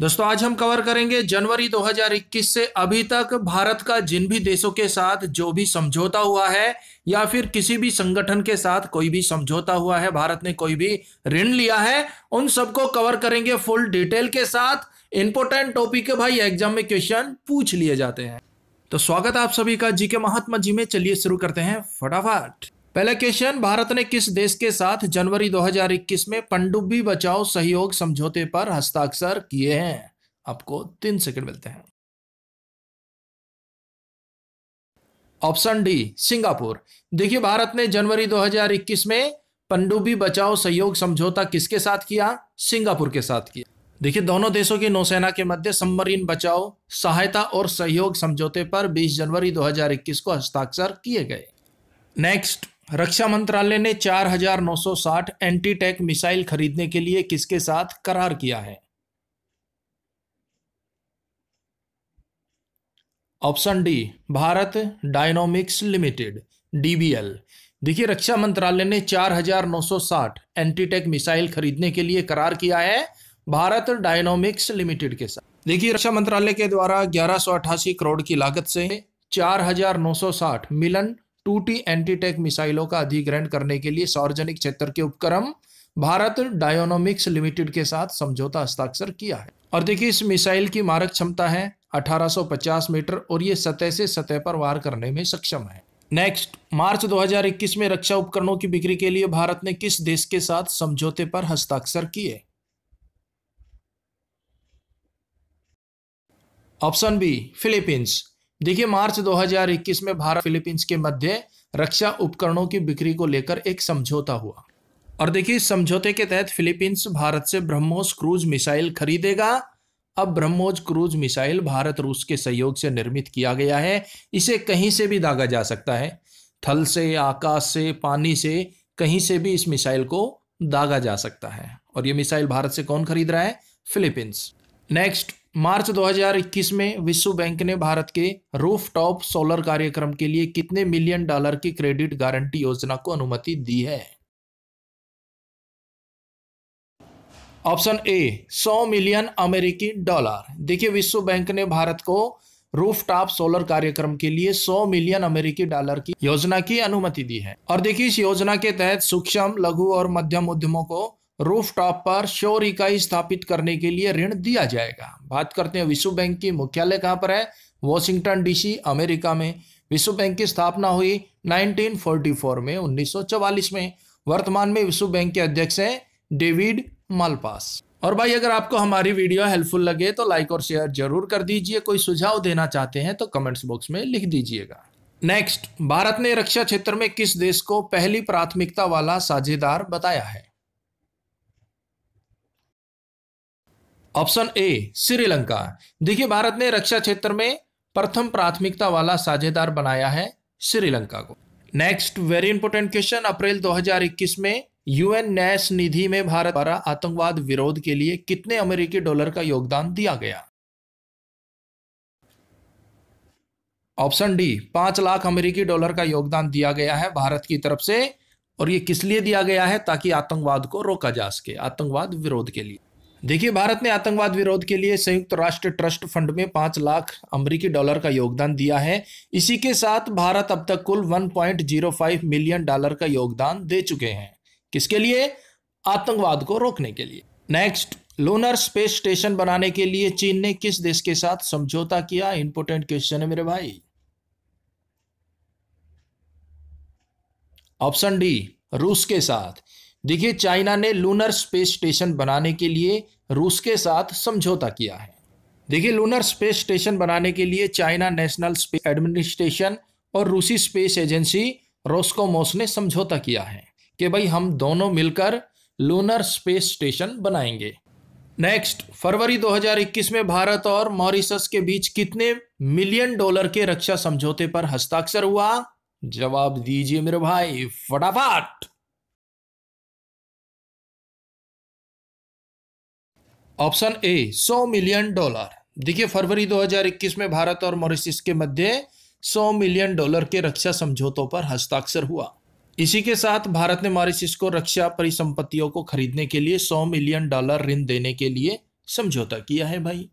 दोस्तों आज हम कवर करेंगे जनवरी 2021 से अभी तक भारत का जिन भी देशों के साथ जो भी समझौता हुआ है या फिर किसी भी संगठन के साथ कोई भी समझौता हुआ है भारत ने कोई भी ऋण लिया है उन सबको कवर करेंगे फुल डिटेल के साथ इंपोर्टेंट टॉपिक के भाई एग्जाम में क्वेश्चन पूछ लिए जाते हैं तो स्वागत आप सभी का के महात्मा जी में चलिए शुरू करते हैं फटाफट पहला क्वेश्चन भारत ने किस देश के साथ जनवरी 2021 में पंडुबी बचाओ सहयोग समझौते पर हस्ताक्षर किए हैं आपको तीन सेकंड मिलते हैं ऑप्शन डी सिंगापुर देखिए भारत ने जनवरी 2021 में पंडुबी बचाओ सहयोग समझौता किसके साथ किया सिंगापुर के साथ किया देखिए दोनों देशों की नौसेना के मध्य सबमरीन बचाओ सहायता और सहयोग समझौते पर 20 जनवरी 2021 को हस्ताक्षर किए गए नेक्स्ट रक्षा मंत्रालय ने 4,960 एंटी टैंक मिसाइल खरीदने के लिए किसके साथ करार किया है option D Bharat dynamics limited DBL देखिए रक्षा मंत्रालय ने 4,960 एंटी टैंक मिसाइल खरीदने के लिए करार किया है भारत डायनोमिक्स लिमिटेड के साथ देखिए रक्षा मंत्रालय के द्वारा ग्यारह करोड़ की लागत से 4,960 मिलन टूटी एंटीटेक मिसाइलों का अधिग्रहण करने के लिए सार्वजनिक क्षेत्र के उपक्रम भारत डायोनोमिक्स लिमिटेड के साथ समझौता हस्ताक्षर किया है और देखिए इस मिसाइल की मारक क्षमता है 1850 मीटर और ये सतह से सतह पर वार करने में सक्षम है नेक्स्ट मार्च 2021 में रक्षा उपकरणों की बिक्री के लिए भारत ने किस देश के साथ समझौते पर हस्ताक्षर किए ऑप्शन बी फिलीपींस देखिए मार्च 2021 में भारत फिलीपींस के मध्य रक्षा उपकरणों की बिक्री को लेकर एक समझौता हुआ और देखिए इस समझौते के तहत फिलीपींस भारत से ब्रह्मोस क्रूज मिसाइल खरीदेगा अब ब्रह्मोस क्रूज मिसाइल भारत रूस के सहयोग से निर्मित किया गया है इसे कहीं से भी दागा जा सकता है थल से आकाश से पानी से कहीं से भी इस मिसाइल को दागा जा सकता है और ये मिसाइल भारत से कौन खरीद रहा है फिलीपींस नेक्स्ट मार्च 2021 में विश्व बैंक ने भारत के रूफ टॉप सोलर कार्यक्रम के लिए कितने मिलियन डॉलर की क्रेडिट गारंटी योजना को अनुमति दी है ऑप्शन ए 100 मिलियन अमेरिकी डॉलर देखिए विश्व बैंक ने भारत को रूफ टॉप सोलर कार्यक्रम के लिए 100 मिलियन अमेरिकी डॉलर की योजना की अनुमति दी है और देखिए इस योजना के तहत सूक्ष्म लघु और मध्यम उद्यमों को रूफ टॉप पर शोर इकाई स्थापित करने के लिए ऋण दिया जाएगा बात करते हैं विश्व बैंक की मुख्यालय कहाँ पर है वॉशिंगटन डीसी अमेरिका में विश्व बैंक की स्थापना हुई 1944 में 1944 में वर्तमान में विश्व बैंक के अध्यक्ष हैं डेविड मालपास और भाई अगर आपको हमारी वीडियो हेल्पफुल लगे तो लाइक और शेयर जरूर कर दीजिए कोई सुझाव देना चाहते हैं तो कमेंट्स बॉक्स में लिख दीजिएगा नेक्स्ट भारत ने रक्षा क्षेत्र में किस देश को पहली प्राथमिकता वाला साझेदार बताया है ऑप्शन ए श्रीलंका देखिए भारत ने रक्षा क्षेत्र में प्रथम प्राथमिकता वाला साझेदार बनाया है श्रीलंका को next very important question April 2021 में यूएन न्यास निधि में भारत द्वारा आतंकवाद विरोध के लिए कितने अमेरिकी डॉलर का योगदान दिया गया ऑप्शन डी पांच लाख अमेरिकी डॉलर का योगदान दिया गया है भारत की तरफ से और ये किस लिए दिया गया है ताकि आतंकवाद को रोका जा सके आतंकवाद विरोध के लिए देखिए भारत ने आतंकवाद विरोध के लिए संयुक्त राष्ट्र ट्रस्ट फंड में पांच लाख अमरीकी डॉलर का योगदान दिया है इसी के साथ भारत अब तक कुल 1.05 मिलियन डॉलर का योगदान दे चुके हैं किसके लिए आतंकवाद को रोकने के लिए नेक्स्ट लूनर स्पेस स्टेशन बनाने के लिए चीन ने किस देश के साथ समझौता किया इंपोर्टेंट क्वेश्चन है मेरे भाई ऑप्शन डी रूस के साथ देखिए चाइना ने लूनर स्पेस स्टेशन बनाने के लिए रूस के साथ समझौता किया है देखिए लूनर स्पेस स्टेशन बनाने के लिए चाइना नेशनल स्पेस एडमिनिस्ट्रेशन और रूसी स्पेस एजेंसी रोस्कोमोस ने समझौता किया है कि भाई हम दोनों मिलकर लूनर स्पेस स्टेशन बनाएंगे नेक्स्ट फरवरी 2021 में भारत और मॉरिशस के बीच कितने मिलियन डॉलर के रक्षा समझौते पर हस्ताक्षर हुआ जवाब दीजिए मेरे भाई फटाफट ऑप्शन ए 100 मिलियन डॉलर देखिए फरवरी 2021 में भारत और मॉरिशस के मध्य 100 मिलियन डॉलर के रक्षा समझौतों पर हस्ताक्षर हुआ इसी के साथ भारत ने मॉरिशस को रक्षा परिसंपत्तियों को खरीदने के लिए 100 मिलियन डॉलर ऋण देने के लिए समझौता किया है भाई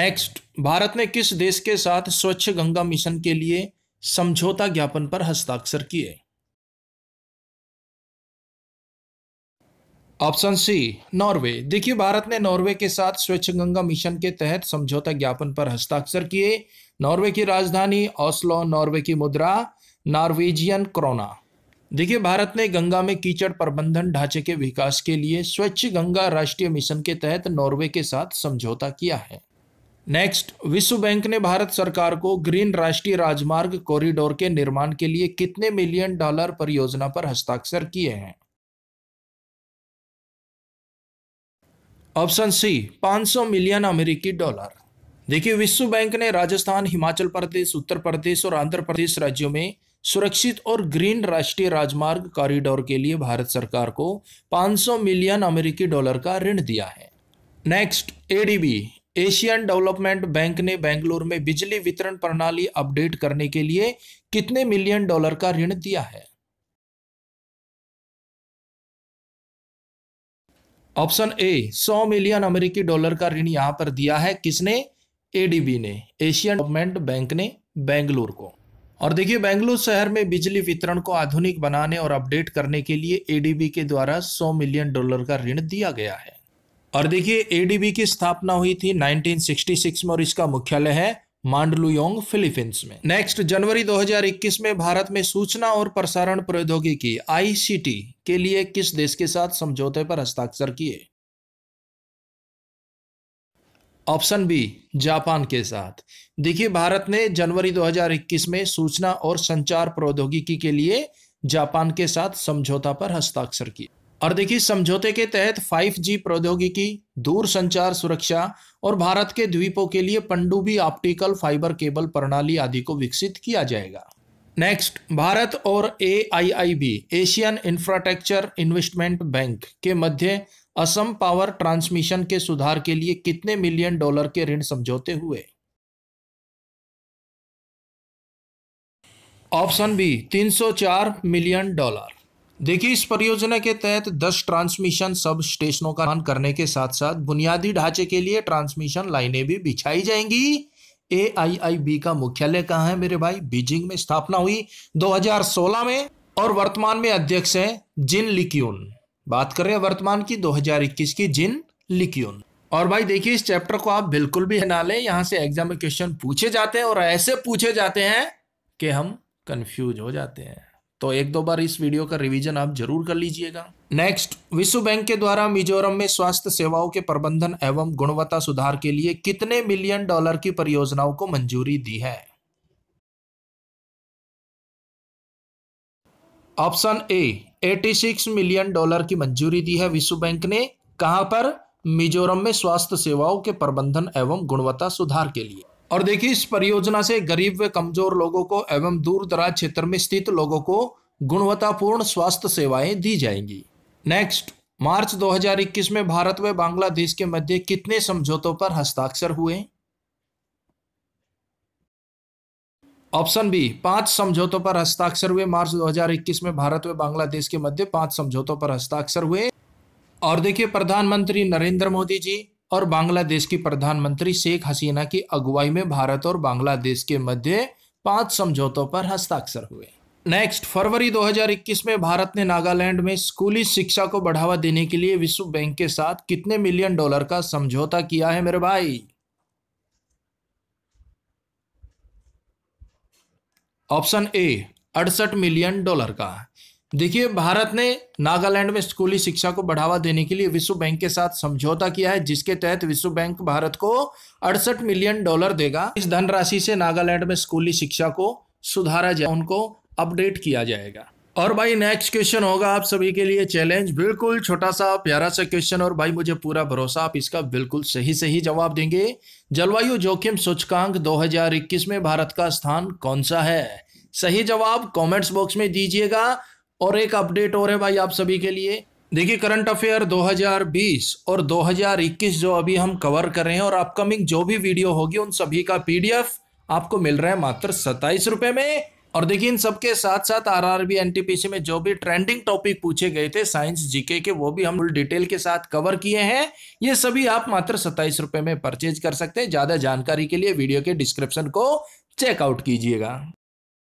नेक्स्ट भारत ने किस देश के साथ स्वच्छ गंगा मिशन के लिए समझौता ज्ञापन पर हस्ताक्षर किए ऑप्शन सी नॉर्वे देखिए भारत ने नॉर्वे के साथ स्वच्छ गंगा मिशन के तहत समझौता ज्ञापन पर हस्ताक्षर किए नॉर्वे की राजधानी ऑस्लो नॉर्वे की मुद्रा नॉर्वेजियन क्रोना देखिए भारत ने गंगा में कीचड़ प्रबंधन ढांचे के विकास के लिए स्वच्छ गंगा राष्ट्रीय मिशन के तहत नॉर्वे के साथ समझौता किया है नेक्स्ट विश्व बैंक ने भारत सरकार को ग्रीन राष्ट्रीय राजमार्ग कॉरिडोर के निर्माण के लिए कितने मिलियन डॉलर परियोजना पर हस्ताक्षर किए हैं ऑप्शन सी 500 मिलियन अमेरिकी डॉलर देखिए विश्व बैंक ने राजस्थान हिमाचल प्रदेश उत्तर प्रदेश और आंध्र प्रदेश राज्यों में सुरक्षित और ग्रीन राष्ट्रीय राजमार्ग कॉरिडोर के लिए भारत सरकार को 500 मिलियन अमेरिकी डॉलर का ऋण दिया है next ADB Asian development bank ने बेंगलुरु में बिजली वितरण प्रणाली अपडेट करने के लिए कितने मिलियन डॉलर का ऋण दिया है ऑप्शन ए 100 मिलियन अमेरिकी डॉलर का ऋण यहाँ पर दिया है किसने एडीबी ने एशियन डेवलपमेंट बैंक ने बेंगलुरु को और देखिए बेंगलुरु शहर में बिजली वितरण को आधुनिक बनाने और अपडेट करने के लिए एडीबी के द्वारा 100 मिलियन डॉलर का ऋण दिया गया है और देखिए एडीबी की स्थापना हुई थी 1966 में और इसका मुख्यालय है मांडलुयोंग फिलीपींस में नेक्स्ट जनवरी 2021 में भारत में सूचना और प्रसारण प्रौद्योगिकी आईसीटी के लिए किस देश के साथ समझौते पर हस्ताक्षर किए ऑप्शन बी जापान के साथ देखिए भारत ने जनवरी 2021 में सूचना और संचार प्रौद्योगिकी के लिए जापान के साथ समझौता पर हस्ताक्षर किए और देखिए समझौते के तहत 5G प्रौद्योगिकी दूर संचार सुरक्षा और भारत के द्वीपों के लिए पंडुबी ऑप्टिकल फाइबर केबल प्रणाली आदि को विकसित किया जाएगा नेक्स्ट भारत और ए एशियन इंफ्रास्ट्रक्चर इन्वेस्टमेंट बैंक के मध्य असम पावर ट्रांसमिशन के सुधार के लिए कितने मिलियन डॉलर के ऋण समझौते हुए ऑप्शन बी 304 मिलियन डॉलर देखिए इस परियोजना के तहत 10 ट्रांसमिशन सब स्टेशनों का निर्माण करने के साथ साथ बुनियादी ढांचे के लिए ट्रांसमिशन लाइनें भी बिछाई जाएंगी बी का मुख्यालय कहाँ है मेरे भाई बीजिंग में स्थापना हुई 2016 में और वर्तमान में अध्यक्ष हैं जिन लिक्यून बात कर रहे हैं वर्तमान की 2021 की जिन लिक्यून और भाई देखिए इस चैप्टर को आप बिल्कुल भी ना लें यहाँ से एग्जाम में क्वेश्चन पूछे जाते हैं और ऐसे पूछे जाते हैं कि हम कंफ्यूज हो जाते हैं तो एक दो बार इस वीडियो का रिवीजन आप जरूर कर लीजिएगा नेक्स्ट विश्व बैंक के द्वारा मिजोरम में स्वास्थ्य सेवाओं के प्रबंधन एवं गुणवत्ता सुधार के लिए कितने मिलियन डॉलर की परियोजनाओं को मंजूरी दी है ऑप्शन ए 86 मिलियन डॉलर की मंजूरी दी है विश्व बैंक ने कहां पर मिजोरम में स्वास्थ्य सेवाओं के प्रबंधन एवं गुणवत्ता सुधार के लिए और देखिए इस परियोजना से गरीब व कमजोर लोगों को एवं दूर दराज क्षेत्र में स्थित लोगों को गुणवत्तापूर्ण स्वास्थ्य सेवाएं दी जाएंगी नेक्स्ट मार्च 2021 में भारत व बांग्लादेश के मध्य कितने समझौतों पर हस्ताक्षर हुए ऑप्शन बी पांच समझौतों पर हस्ताक्षर हुए मार्च 2021 में भारत व बांग्लादेश के मध्य पांच समझौतों पर हस्ताक्षर हुए और देखिए प्रधानमंत्री नरेंद्र मोदी जी और बांग्लादेश की प्रधानमंत्री शेख हसीना की अगुवाई में भारत और बांग्लादेश के मध्य पांच समझौतों पर हस्ताक्षर हुए नेक्स्ट फरवरी 2021 में भारत ने नागालैंड में स्कूली शिक्षा को बढ़ावा देने के लिए विश्व बैंक के साथ कितने मिलियन डॉलर का समझौता किया है मेरे भाई ऑप्शन ए अड़सठ मिलियन डॉलर का देखिए भारत ने नागालैंड में स्कूली शिक्षा को बढ़ावा देने के लिए विश्व बैंक के साथ समझौता किया है जिसके तहत विश्व बैंक भारत को अड़सठ मिलियन डॉलर देगा इस धनराशि से नागालैंड में स्कूली शिक्षा को सुधारा जाए उनको अपडेट किया जाएगा और भाई नेक्स्ट क्वेश्चन होगा आप सभी के लिए चैलेंज बिल्कुल छोटा सा प्यारा सा क्वेश्चन और भाई मुझे पूरा भरोसा आप इसका बिल्कुल सही सही जवाब देंगे जलवायु जोखिम सूचकांक 2021 में भारत का स्थान कौन सा है सही जवाब कमेंट्स बॉक्स में दीजिएगा और एक अपडेट और है भाई आप सभी के लिए देखिए करंट अफेयर 2020 और 2021 जो अभी हम कवर कर रहे हैं और अपकमिंग जो भी वीडियो होगी उन सभी का पीडीएफ आपको मिल रहा है मात्र सत्ताईस रुपए में और देखिए इन सबके साथ साथ आरआरबी एनटीपीसी में जो भी ट्रेंडिंग टॉपिक पूछे गए थे साइंस जीके के वो भी हम फुल डिटेल के साथ कवर किए हैं ये सभी आप मात्र सत्ताईस रुपए में परचेज कर सकते हैं ज़्यादा जानकारी के लिए वीडियो के डिस्क्रिप्शन को चेकआउट कीजिएगा